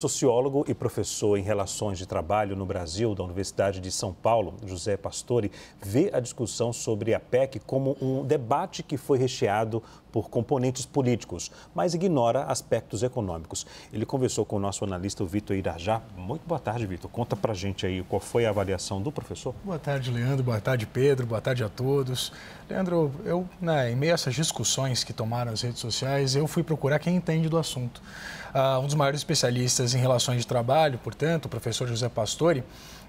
Sociólogo e professor em relações de trabalho no Brasil da Universidade de São Paulo, José Pastore, vê a discussão sobre a PEC como um debate que foi recheado por componentes políticos, mas ignora aspectos econômicos. Ele conversou com o nosso analista, o Vitor Irajá. Muito boa tarde, Vitor. Conta pra gente aí qual foi a avaliação do professor. Boa tarde, Leandro. Boa tarde, Pedro. Boa tarde a todos. Leandro, eu, né, em meio a essas discussões que tomaram as redes sociais, eu fui procurar quem entende do assunto. Ah, um dos maiores especialistas em relações de trabalho, portanto, o professor José Pastore,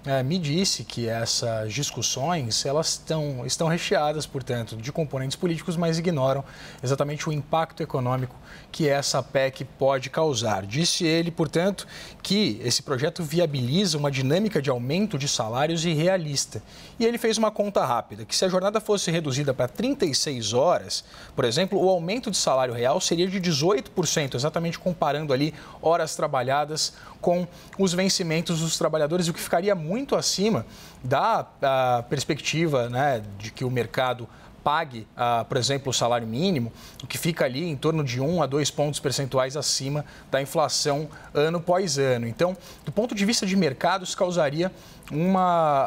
é, me disse que essas discussões elas tão, estão recheadas, portanto, de componentes políticos, mas ignoram exatamente o impacto econômico que essa PEC pode causar. Disse ele, portanto, que esse projeto viabiliza uma dinâmica de aumento de salários irrealista E ele fez uma conta rápida, que se a jornada fosse reduzida para 36 horas, por exemplo, o aumento de salário real seria de 18%, exatamente comparando ali horas trabalhadas com os vencimentos dos trabalhadores, o que ficaria muito acima da ah, perspectiva né, de que o mercado pague, ah, por exemplo, o salário mínimo, o que fica ali em torno de 1 a 2 pontos percentuais acima da inflação ano após ano. Então, do ponto de vista de mercados, causaria uma,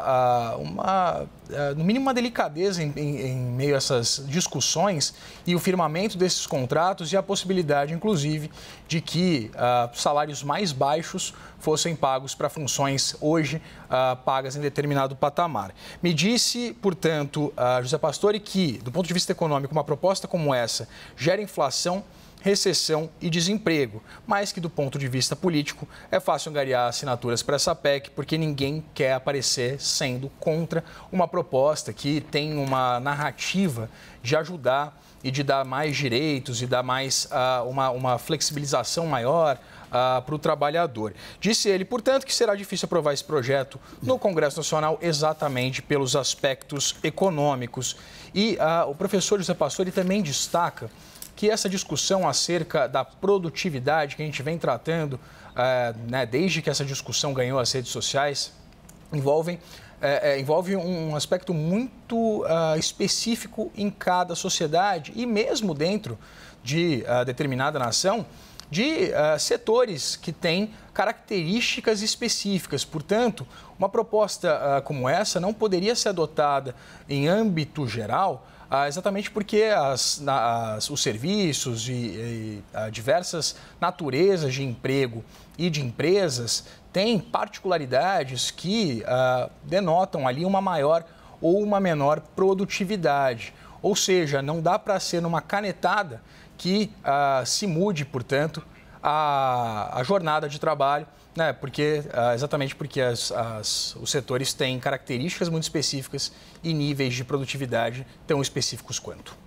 ah, uma ah, no mínimo, uma delicadeza em, em, em meio a essas discussões e o firmamento desses contratos e a possibilidade, inclusive, de que uh, salários mais baixos fossem pagos para funções hoje uh, pagas em determinado patamar. Me disse, portanto, uh, José Pastore, que, do ponto de vista econômico, uma proposta como essa gera inflação recessão e desemprego, mas que do ponto de vista político é fácil angariar assinaturas para essa PEC, porque ninguém quer aparecer sendo contra uma proposta que tem uma narrativa de ajudar e de dar mais direitos e dar mais uh, uma, uma flexibilização maior uh, ah, para o trabalhador. Disse ele, portanto, que será difícil aprovar esse projeto no Congresso Nacional exatamente pelos aspectos econômicos. E uh, o professor José Pastor também destaca que essa discussão acerca da produtividade que a gente vem tratando é, né, desde que essa discussão ganhou as redes sociais envolvem é, é, envolve um aspecto muito uh, específico em cada sociedade e mesmo dentro de uh, determinada nação, de uh, setores que têm características específicas. Portanto, uma proposta como essa não poderia ser adotada em âmbito geral ah, exatamente porque as, as, os serviços e, e ah, diversas naturezas de emprego e de empresas têm particularidades que ah, denotam ali uma maior ou uma menor produtividade. Ou seja, não dá para ser numa canetada que se mude, portanto, a, a jornada de trabalho, né? porque, ah, exatamente porque as, as, os setores têm características muito específicas e níveis de produtividade tão específicos quanto.